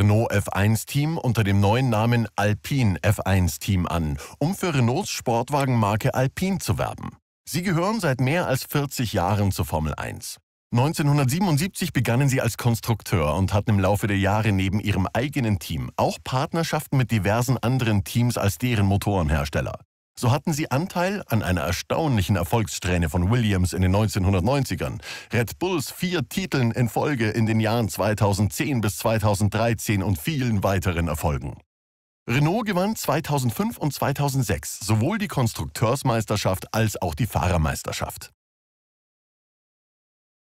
Renault F1 Team unter dem neuen Namen Alpine F1 Team an, um für Renaults Sportwagenmarke Alpine zu werben. Sie gehören seit mehr als 40 Jahren zur Formel 1. 1977 begannen sie als Konstrukteur und hatten im Laufe der Jahre neben ihrem eigenen Team auch Partnerschaften mit diversen anderen Teams als deren Motorenhersteller. So hatten sie Anteil an einer erstaunlichen Erfolgssträhne von Williams in den 1990ern. Red Bulls vier Titeln in Folge in den Jahren 2010 bis 2013 und vielen weiteren Erfolgen. Renault gewann 2005 und 2006 sowohl die Konstrukteursmeisterschaft als auch die Fahrermeisterschaft.